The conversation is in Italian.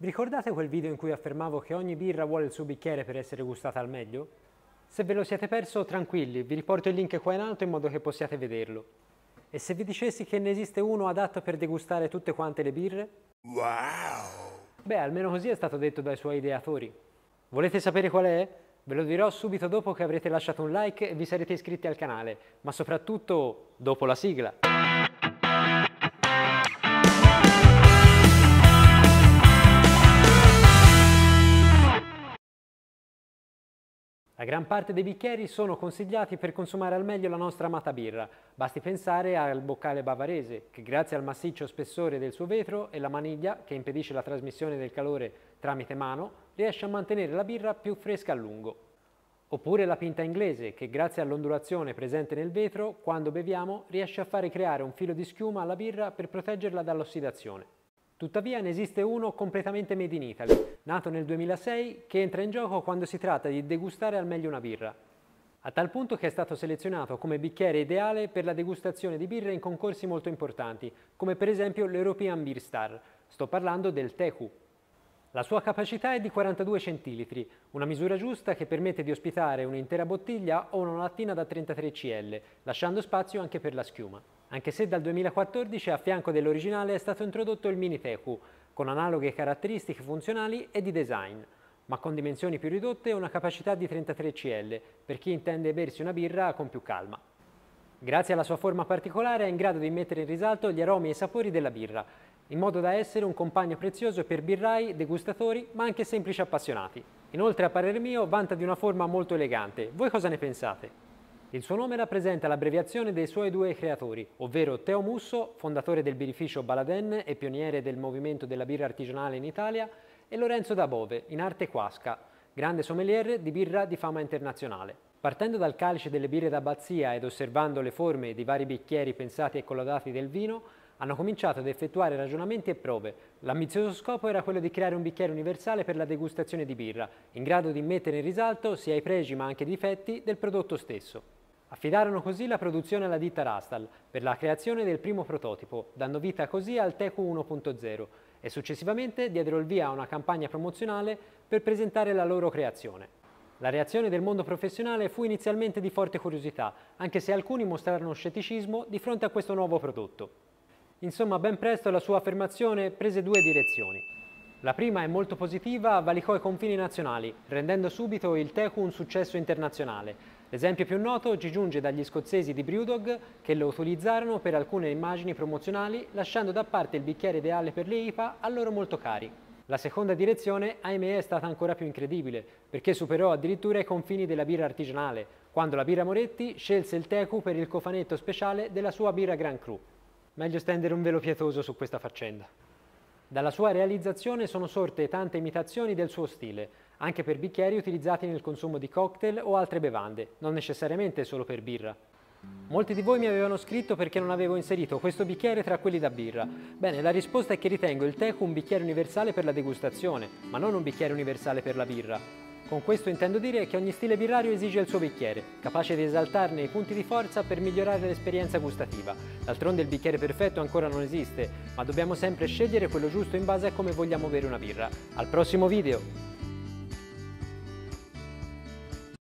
ricordate quel video in cui affermavo che ogni birra vuole il suo bicchiere per essere gustata al meglio? Se ve lo siete perso, tranquilli, vi riporto il link qua in alto in modo che possiate vederlo. E se vi dicessi che ne esiste uno adatto per degustare tutte quante le birre? Wow! Beh, almeno così è stato detto dai suoi ideatori. Volete sapere qual è? Ve lo dirò subito dopo che avrete lasciato un like e vi sarete iscritti al canale, ma soprattutto dopo la sigla. La gran parte dei bicchieri sono consigliati per consumare al meglio la nostra amata birra. Basti pensare al boccale bavarese, che grazie al massiccio spessore del suo vetro e la maniglia, che impedisce la trasmissione del calore tramite mano, riesce a mantenere la birra più fresca a lungo. Oppure la pinta inglese, che grazie all'ondulazione presente nel vetro, quando beviamo, riesce a fare creare un filo di schiuma alla birra per proteggerla dall'ossidazione. Tuttavia ne esiste uno completamente made in Italy, nato nel 2006, che entra in gioco quando si tratta di degustare al meglio una birra. A tal punto che è stato selezionato come bicchiere ideale per la degustazione di birra in concorsi molto importanti, come per esempio l'European Beer Star. Sto parlando del Teku. La sua capacità è di 42 centilitri, una misura giusta che permette di ospitare un'intera bottiglia o una lattina da 33 cl, lasciando spazio anche per la schiuma anche se dal 2014 a fianco dell'originale è stato introdotto il Mini Teku, con analoghe caratteristiche funzionali e di design, ma con dimensioni più ridotte e una capacità di 33 cl, per chi intende bersi una birra con più calma. Grazie alla sua forma particolare è in grado di mettere in risalto gli aromi e i sapori della birra, in modo da essere un compagno prezioso per birrai, degustatori, ma anche semplici appassionati. Inoltre, a parere mio, vanta di una forma molto elegante. Voi cosa ne pensate? Il suo nome rappresenta l'abbreviazione dei suoi due creatori, ovvero Teo Musso, fondatore del birrificio Baladen e pioniere del movimento della birra artigianale in Italia, e Lorenzo Dabove, in arte Quasca, grande sommelier di birra di fama internazionale. Partendo dal calice delle birre d'abbazia ed osservando le forme di vari bicchieri pensati e collaudati del vino, hanno cominciato ad effettuare ragionamenti e prove. L'ambizioso scopo era quello di creare un bicchiere universale per la degustazione di birra, in grado di mettere in risalto sia i pregi ma anche i difetti del prodotto stesso. Affidarono così la produzione alla ditta Rastal per la creazione del primo prototipo, dando vita così al Tecu 1.0 e successivamente diedero il via a una campagna promozionale per presentare la loro creazione. La reazione del mondo professionale fu inizialmente di forte curiosità, anche se alcuni mostrarono scetticismo di fronte a questo nuovo prodotto. Insomma, ben presto la sua affermazione prese due direzioni. La prima è molto positiva, valicò i confini nazionali, rendendo subito il Tecu un successo internazionale. L'esempio più noto ci giunge dagli scozzesi di Brewdog che lo utilizzarono per alcune immagini promozionali lasciando da parte il bicchiere ideale per le IPA a loro molto cari. La seconda direzione, ahimè, è stata ancora più incredibile, perché superò addirittura i confini della birra artigianale, quando la birra Moretti scelse il Teku per il cofanetto speciale della sua birra Grand Cru. Meglio stendere un velo pietoso su questa faccenda. Dalla sua realizzazione sono sorte tante imitazioni del suo stile, anche per bicchieri utilizzati nel consumo di cocktail o altre bevande, non necessariamente solo per birra. Molti di voi mi avevano scritto perché non avevo inserito questo bicchiere tra quelli da birra. Bene, la risposta è che ritengo il teco un bicchiere universale per la degustazione, ma non un bicchiere universale per la birra. Con questo intendo dire che ogni stile birrario esige il suo bicchiere, capace di esaltarne i punti di forza per migliorare l'esperienza gustativa. D'altronde il bicchiere perfetto ancora non esiste, ma dobbiamo sempre scegliere quello giusto in base a come vogliamo bere una birra. Al prossimo video!